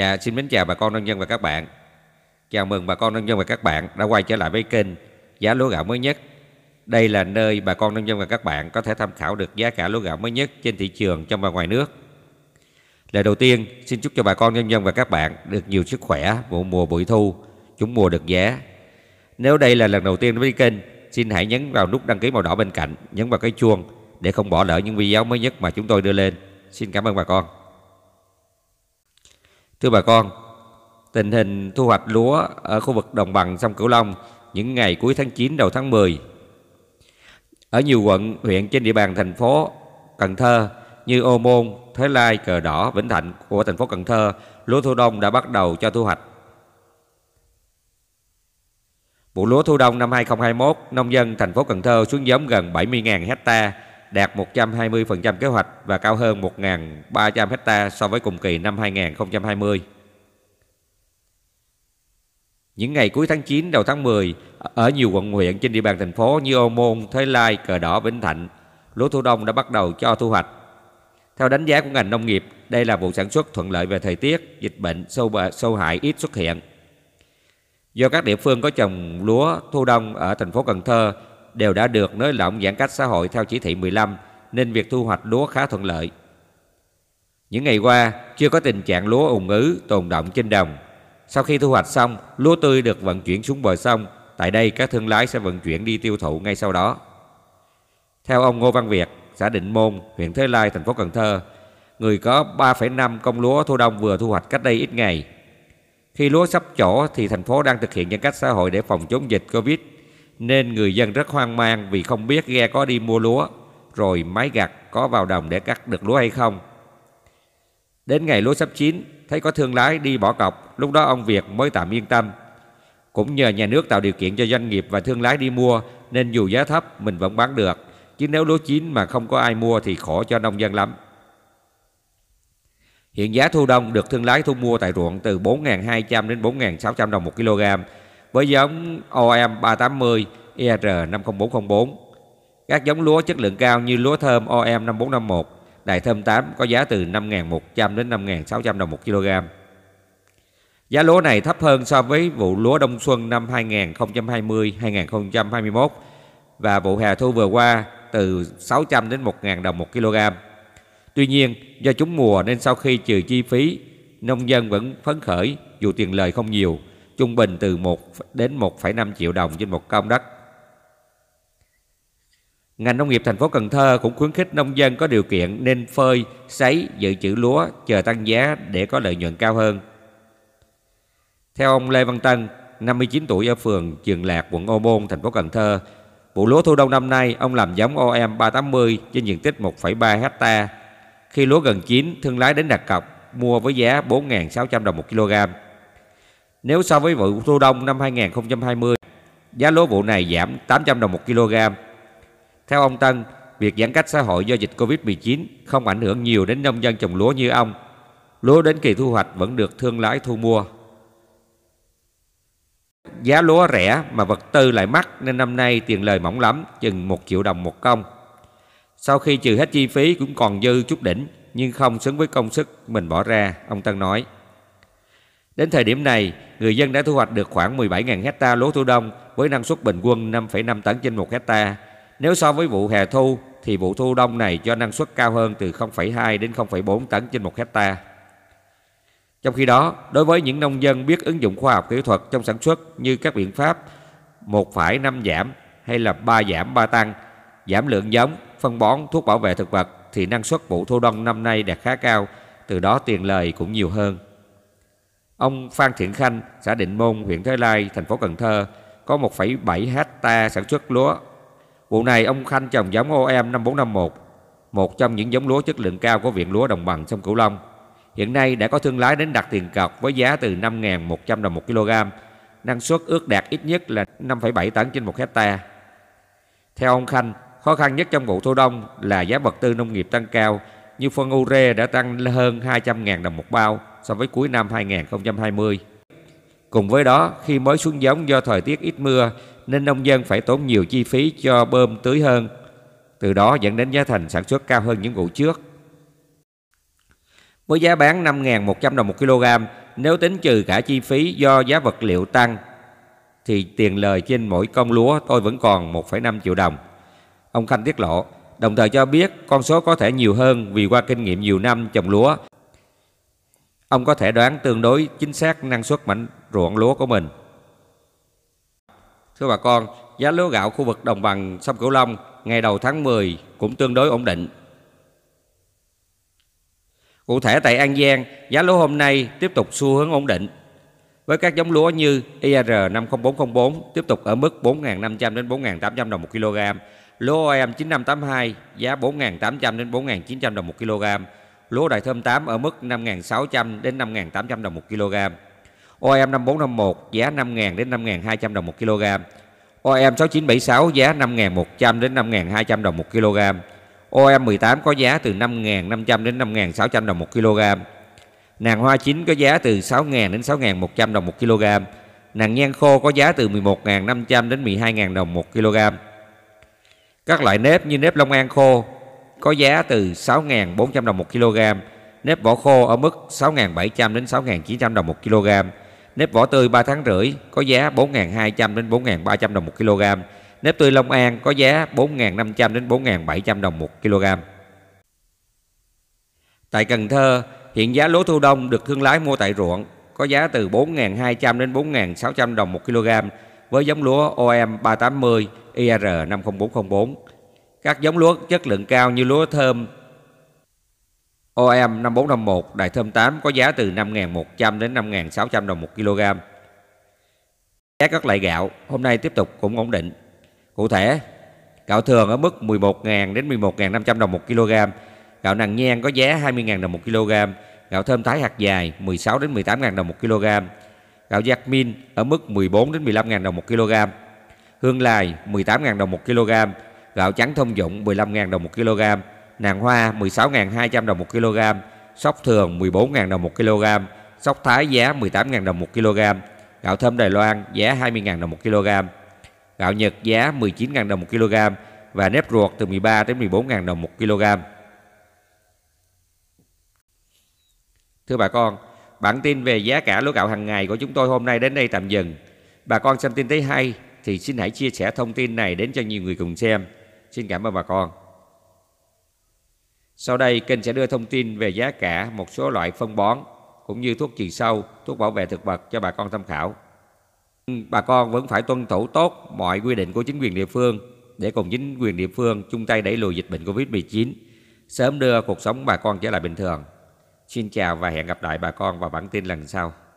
Dạ xin mến chào bà con nông dân và các bạn Chào mừng bà con nông dân và các bạn đã quay trở lại với kênh Giá lúa gạo mới nhất Đây là nơi bà con nông dân và các bạn có thể tham khảo được giá cả lúa gạo mới nhất trên thị trường trong và ngoài nước Lời đầu tiên xin chúc cho bà con nông dân và các bạn được nhiều sức khỏe vụ mùa bội thu chúng mùa được giá Nếu đây là lần đầu tiên với kênh xin hãy nhấn vào nút đăng ký màu đỏ bên cạnh nhấn vào cái chuông để không bỏ lỡ những video mới nhất mà chúng tôi đưa lên Xin cảm ơn bà con Thưa bà con, tình hình thu hoạch lúa ở khu vực đồng bằng sông Cửu Long những ngày cuối tháng 9 đầu tháng 10 ở nhiều quận, huyện trên địa bàn thành phố Cần Thơ như Ô Môn, Thới Lai, Cờ Đỏ, Vĩnh Thạnh của thành phố Cần Thơ, lúa thu đông đã bắt đầu cho thu hoạch. Vụ lúa thu đông năm 2021, nông dân thành phố Cần Thơ xuống giống gần 70.000 hectare đạt 120% kế hoạch và cao hơn 1.300 hecta so với cùng kỳ năm 2020. Những ngày cuối tháng 9 đầu tháng 10, ở nhiều quận huyện trên địa bàn thành phố như Ô Môn, Thới Lai, Cờ Đỏ, Vĩnh Thạnh, lúa thu đông đã bắt đầu cho thu hoạch. Theo đánh giá của ngành nông nghiệp, đây là vụ sản xuất thuận lợi về thời tiết, dịch bệnh, sâu sâu hại ít xuất hiện. Do các địa phương có trồng lúa thu đông ở thành phố Cần Thơ đều đã được nới lỏng giãn cách xã hội theo chỉ thị 15 nên việc thu hoạch lúa khá thuận lợi. Những ngày qua chưa có tình trạng lúa ủng ứ tồn động trên đồng. Sau khi thu hoạch xong, lúa tươi được vận chuyển xuống bờ sông, tại đây các thương lái sẽ vận chuyển đi tiêu thụ ngay sau đó. Theo ông Ngô Văn Việt, xã Định Môn, huyện Thới Lai, thành phố Cần Thơ, người có 3,5 công lúa thu đông vừa thu hoạch cách đây ít ngày. Khi lúa sắp chỗ thì thành phố đang thực hiện giãn cách xã hội để phòng chống dịch Covid nên người dân rất hoang mang vì không biết ghe có đi mua lúa, rồi máy gặt có vào đồng để cắt được lúa hay không. Đến ngày lúa sắp chín, thấy có thương lái đi bỏ cọc, lúc đó ông Việt mới tạm yên tâm. Cũng nhờ nhà nước tạo điều kiện cho doanh nghiệp và thương lái đi mua, nên dù giá thấp mình vẫn bán được. Chứ nếu lúa chín mà không có ai mua thì khổ cho nông dân lắm. Hiện giá thu đông được thương lái thu mua tại ruộng từ 4.200 đến 4.600 đồng một kg với giống OM 380, ER 50404. Các giống lúa chất lượng cao như lúa thơm OM 5451, đại thơm 8 có giá từ 5.100 đến 5.600 đồng 1 kg. Giá lúa này thấp hơn so với vụ lúa đông xuân năm 2020-2021 và vụ hè thu vừa qua từ 600 đến 1.000 đồng 1 kg. Tuy nhiên, do trúng mùa nên sau khi trừ chi phí, nông dân vẫn phấn khởi dù tiền lời không nhiều trung bình từ 1 đến 1,5 triệu đồng trên một công đất. Ngành nông nghiệp thành phố Cần Thơ cũng khuyến khích nông dân có điều kiện nên phơi, sấy, dự trữ lúa, chờ tăng giá để có lợi nhuận cao hơn. Theo ông Lê Văn Tân, 59 tuổi ở phường Trường Lạc, quận Ô Môn, thành phố Cần Thơ, vụ lúa thu đông năm nay ông làm giống OM 380 trên diện tích 1,3 hecta. Khi lúa gần chín, thương lái đến đặt cọc mua với giá 4.600 đồng một kg. Nếu so với vụ thu đông năm 2020, giá lúa vụ này giảm 800 đồng một kg. Theo ông Tân, việc giãn cách xã hội do dịch Covid-19 không ảnh hưởng nhiều đến nông dân trồng lúa như ông. Lúa đến kỳ thu hoạch vẫn được thương lái thu mua. Giá lúa rẻ mà vật tư lại mắc nên năm nay tiền lời mỏng lắm, chừng 1 triệu đồng một công. Sau khi trừ hết chi phí cũng còn dư chút đỉnh nhưng không xứng với công sức mình bỏ ra, ông Tân nói. Đến thời điểm này, người dân đã thu hoạch được khoảng 17.000 hecta lúa thu đông với năng suất bình quân 5,5 tấn trên 1 hecta. Nếu so với vụ hè thu thì vụ thu đông này cho năng suất cao hơn từ 0,2 đến 0,4 tấn trên 1 hecta. Trong khi đó, đối với những nông dân biết ứng dụng khoa học kỹ thuật trong sản xuất như các biện pháp 1,5 giảm hay là 3 giảm 3 tăng, giảm lượng giống, phân bón, thuốc bảo vệ thực vật thì năng suất vụ thu đông năm nay đạt khá cao, từ đó tiền lời cũng nhiều hơn. Ông Phan Thiện Khanh, xã Định Môn, huyện Thái Lai, thành phố Cần Thơ, có 1,7 hecta sản xuất lúa. Vụ này ông Khanh trồng giống OM 5451, một trong những giống lúa chất lượng cao của viện lúa đồng bằng sông Cửu Long. Hiện nay đã có thương lái đến đặt tiền cọc với giá từ 5.100 đồng 1 kg, năng suất ước đạt ít nhất là 5,7 tấn trên 1 hecta. Theo ông Khanh, khó khăn nhất trong vụ thu đông là giá vật tư nông nghiệp tăng cao, như phân ure đã tăng hơn 200.000 đồng một bao, so với cuối năm 2020. Cùng với đó, khi mới xuống giống do thời tiết ít mưa nên nông dân phải tốn nhiều chi phí cho bơm tưới hơn, từ đó dẫn đến giá thành sản xuất cao hơn những vụ trước. Với giá bán 5.100 đồng một kg, nếu tính trừ cả chi phí do giá vật liệu tăng, thì tiền lời trên mỗi công lúa tôi vẫn còn 1,5 triệu đồng. Ông Khanh tiết lộ, đồng thời cho biết con số có thể nhiều hơn vì qua kinh nghiệm nhiều năm trồng lúa, Ông có thể đoán tương đối chính xác năng suất mảnh ruộng lúa của mình. Thưa bà con, giá lúa gạo khu vực đồng bằng sông Cửu Long ngày đầu tháng 10 cũng tương đối ổn định. Cụ thể tại An Giang, giá lúa hôm nay tiếp tục xu hướng ổn định với các giống lúa như IR e 50404 tiếp tục ở mức 4.500 đến 4.800 đồng một kg, lúa OM 9582 giá 4.800 đến 4.900 đồng một kg, lúa đại thơm 8 ở mức 5.600 đến 5.800 đồng 1 kg. OM e 5451 giá 5.000 đến 5.200 đồng 1 kg. OM e 6976 giá 5.100 đến 5.200 đồng 1 kg. OM e 18 có giá từ 5.500 đến 5.600 đồng 1 kg. Nàng hoa chín có giá từ 6.000 đến 6.100 đồng 1 kg. Nàng nhan khô có giá từ 11.500 đến 12.000 đồng 1 kg. Các loại nếp như nếp Long An khô, có giá từ 6.400 đồng 1 kg, nếp vỏ khô ở mức 6.700 đến 6.900 đồng 1 kg, nếp vỏ tươi 3 tháng rưỡi có giá 4.200 đến 4.300 đồng 1 kg, nếp tươi Long An có giá 4.500 đến 4.700 đồng 1 kg. Tại Cần Thơ, hiện giá lúa thu đông được thương lái mua tại ruộng có giá từ 4.200 đến 4.600 đồng 1 kg với giống lúa OM 380 IR 50404 các giống lúa chất lượng cao như lúa thơm OM 5451 Đại thơm 8 có giá từ 5.100 đến 5.600 đồng 1 kg. Giá các loại gạo hôm nay tiếp tục cũng ổn định. Cụ thể, gạo thường ở mức 11.000 đến 11.500 đồng 1 kg. Gạo nàng nhan có giá 20.000 đồng 1 kg. Gạo thơm thái hạt dài 16 đến 18.000 đồng 1 kg. Gạo giác min ở mức 14 đến 15.000 đồng 1 kg. Hương lài 18.000 đồng 1 kg gạo trắng thông dụng 15.000 đồng 1 kg, nàng hoa 16.200 đồng 1 kg, sóc thường 14.000 đồng 1 kg, sóc thái giá 18.000 đồng 1 kg, gạo thơm Đài Loan giá 20.000 đồng 1 kg, gạo Nhật giá 19.000 đồng 1 kg và nếp ruột từ 13 đến 14.000 đồng 1 kg. Thưa bà con, bản tin về giá cả lúa gạo hàng ngày của chúng tôi hôm nay đến đây tạm dừng. Bà con xem tin thấy hay thì xin hãy chia sẻ thông tin này đến cho nhiều người cùng xem. Xin cảm ơn bà con. Sau đây kênh sẽ đưa thông tin về giá cả một số loại phân bón cũng như thuốc trừ sâu, thuốc bảo vệ thực vật cho bà con tham khảo. Bà con vẫn phải tuân thủ tốt mọi quy định của chính quyền địa phương để cùng chính quyền địa phương chung tay đẩy lùi dịch bệnh Covid-19, sớm đưa cuộc sống bà con trở lại bình thường. Xin chào và hẹn gặp lại bà con vào bản tin lần sau.